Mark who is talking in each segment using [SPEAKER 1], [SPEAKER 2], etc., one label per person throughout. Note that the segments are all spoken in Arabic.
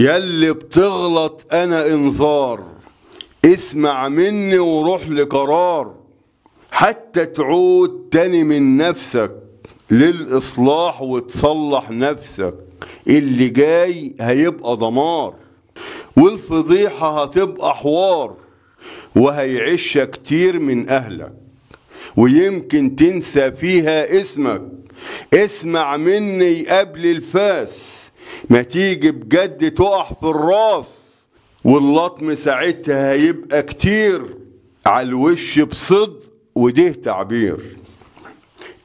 [SPEAKER 1] ياللي بتغلط انا انذار اسمع مني وروح لقرار حتى تعود تاني من نفسك للإصلاح وتصلح نفسك اللي جاي هيبقى دمار والفضيحة هتبقى حوار وهيعيش كتير من أهلك ويمكن تنسى فيها اسمك اسمع مني قبل الفاس ما تيجي بجد تقع في الراس واللطم ساعتها هيبقى كتير على الوش بصدق وده تعبير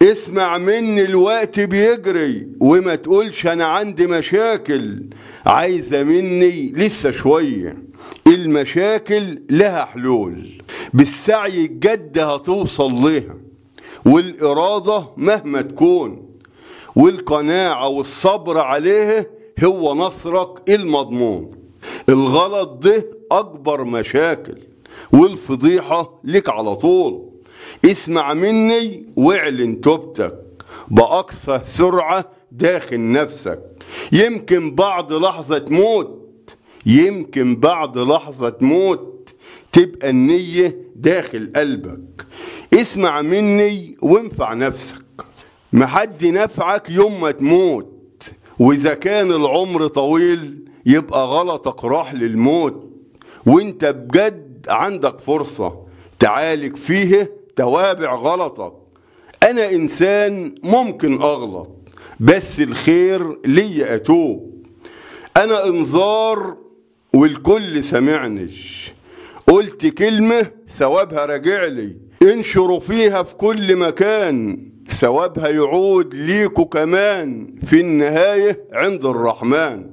[SPEAKER 1] اسمع مني الوقت بيجري وما تقولش انا عندي مشاكل عايزة مني لسه شوية المشاكل لها حلول بالسعي الجد هتوصل ليها والإرادة مهما تكون والقناعة والصبر عليه هو نصرك المضمون الغلط ده أكبر مشاكل والفضيحة لك على طول اسمع مني واعلن توبتك بأقصى سرعة داخل نفسك يمكن بعد لحظة تموت يمكن بعد لحظة تموت تبقى النية داخل قلبك اسمع مني وانفع نفسك محد نفعك يوم ما تموت واذا كان العمر طويل يبقى غلطك راح للموت وانت بجد عندك فرصة تعالج فيه توابع غلطك انا انسان ممكن اغلط بس الخير ليا اتوب انا انذار والكل سمعني قلت كلمة ثوابها راجع لي انشروا فيها في كل مكان ثوابها يعود ليكوا كمان في النهاية عند الرحمن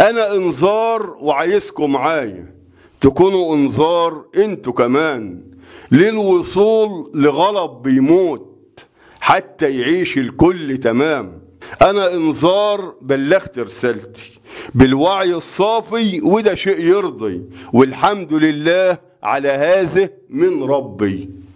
[SPEAKER 1] أنا إنذار وعايزكوا معايا تكونوا إنذار أنتوا كمان للوصول لغلب بيموت حتى يعيش الكل تمام أنا إنذار بلغت رسالتي بالوعي الصافي وده شيء يرضي والحمد لله على هذه من ربي